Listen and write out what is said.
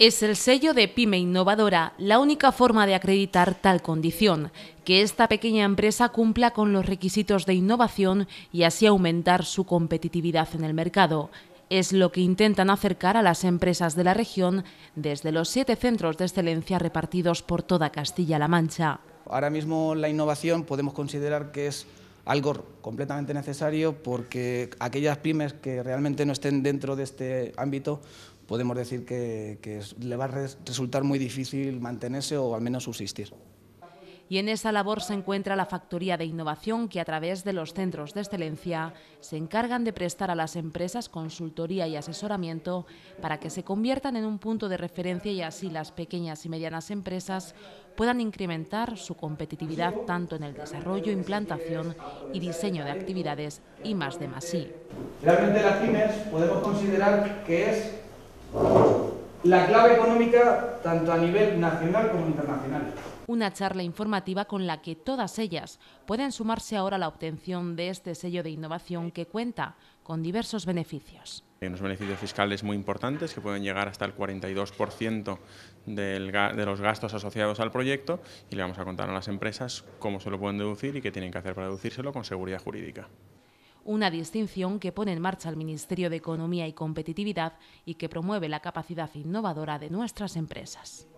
Es el sello de Pyme Innovadora la única forma de acreditar tal condición, que esta pequeña empresa cumpla con los requisitos de innovación y así aumentar su competitividad en el mercado. Es lo que intentan acercar a las empresas de la región desde los siete centros de excelencia repartidos por toda Castilla-La Mancha. Ahora mismo la innovación podemos considerar que es algo completamente necesario porque aquellas pymes que realmente no estén dentro de este ámbito podemos decir que, le va a resultar muy difícil mantenerse o al menos subsistir y en esa labor se encuentra la Factoría de Innovación que a través de los centros de excelencia se encargan de prestar a las empresas consultoría y asesoramiento para que se conviertan en un punto de referencia y así las pequeñas y medianas empresas puedan incrementar su competitividad tanto en el desarrollo, implantación y diseño de actividades y más de más. Realmente las pymes podemos considerar que es la clave económica tanto a nivel nacional como internacional. Una charla informativa con la que todas ellas pueden sumarse ahora a la obtención de este sello de innovación que cuenta con diversos beneficios. Hay unos beneficios fiscales muy importantes que pueden llegar hasta el 42% de los gastos asociados al proyecto y le vamos a contar a las empresas cómo se lo pueden deducir y qué tienen que hacer para deducírselo con seguridad jurídica una distinción que pone en marcha el Ministerio de Economía y Competitividad y que promueve la capacidad innovadora de nuestras empresas.